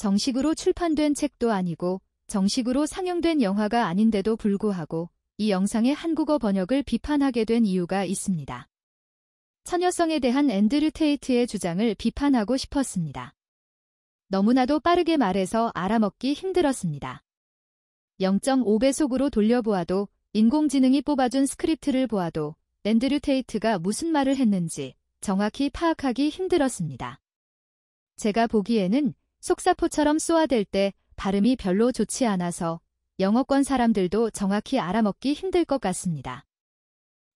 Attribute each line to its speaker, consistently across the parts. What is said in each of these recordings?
Speaker 1: 정식으로 출판된 책도 아니고 정식으로 상영된 영화가 아닌데도 불구하고 이 영상의 한국어 번역을 비판하게 된 이유가 있습니다. 처녀성에 대한 앤드류 테이트의 주장을 비판하고 싶었습니다. 너무나도 빠르게 말해서 알아먹기 힘들었습니다. 0.5배속으로 돌려보아도 인공지능이 뽑아준 스크립트를 보아도 앤드류 테이트가 무슨 말을 했는지 정확히 파악하기 힘들었습니다. 제가 보기에는 속사포처럼 쏘아댈 때 발음이 별로 좋지 않아서 영어권 사람들도 정확히 알아먹기 힘들 것 같습니다.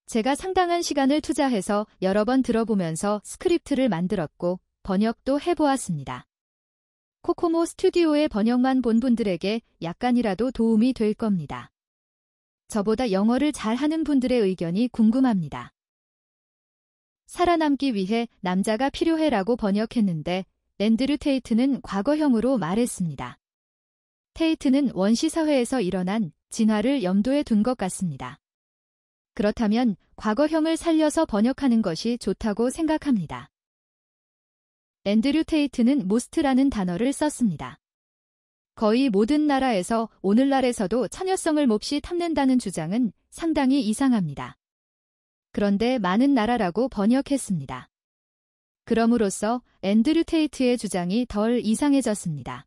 Speaker 1: 제가 상당한 시간을 투자해서 여러 번 들어보면서 스크립트를 만들었고 번역도 해보았습니다. 코코모 스튜디오의 번역만 본 분들에게 약간이라도 도움이 될 겁니다. 저보다 영어를 잘하는 분들의 의견이 궁금합니다. 살아남기 위해 남자가 필요해라고 번역했는데 앤드류 테이트는 과거형으로 말했습니다. 테이트는 원시사회에서 일어난 진화를 염두에 둔 것 같습니다. 그렇다면 과거형을 살려서 번역하는 것이 좋다고 생각합니다. 앤드류 테이트는 모스트라는 단어를 썼습니다. 거의 모든 나라에서 오늘날에서도 참여성을 몹시 탐낸다는 주장은 상당히 이상합니다. 그런데 많은 나라라고 번역했습니다. 그럼으로써 앤드류 테이트의 주장이 덜 이상해졌습니다.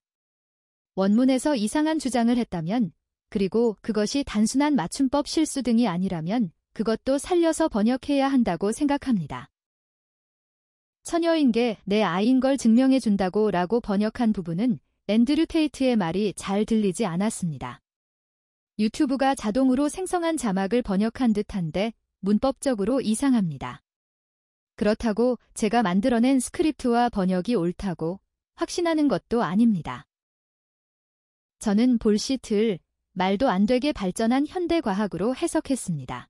Speaker 1: 원문에서 이상한 주장을 했다면 그리고 그것이 단순한 맞춤법 실수 등이 아니라면 그것도 살려서 번역해야 한다고 생각합니다. 처녀인 게 내 아이인 걸 증명해 준다고 라고 번역한 부분은 앤드류 테이트의 말이 잘 들리지 않았습니다. 유튜브가 자동으로 생성한 자막을 번역한 듯한데 문법적으로 이상합니다. 그렇다고 제가 만들어낸 스크립트와 번역이 옳다고 확신하는 것도 아닙니다. 저는 볼시틀 말도 안 되게 발전한 현대과학으로 해석했습니다.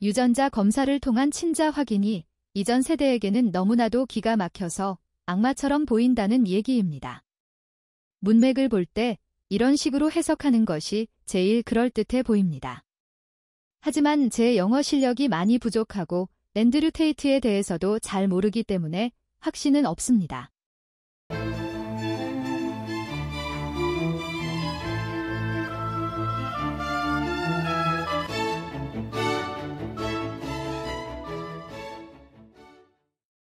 Speaker 1: 유전자 검사를 통한 친자 확인이 이전 세대에게는 너무나도 기가 막혀서 악마처럼 보인다는 얘기입니다. 문맥을 볼 때 이런 식으로 해석하는 것이 제일 그럴듯해 보입니다. 하지만 제 영어 실력이 많이 부족하고 랜드류 테이트에 대해서도 잘 모르기 때문에 확신은 없습니다.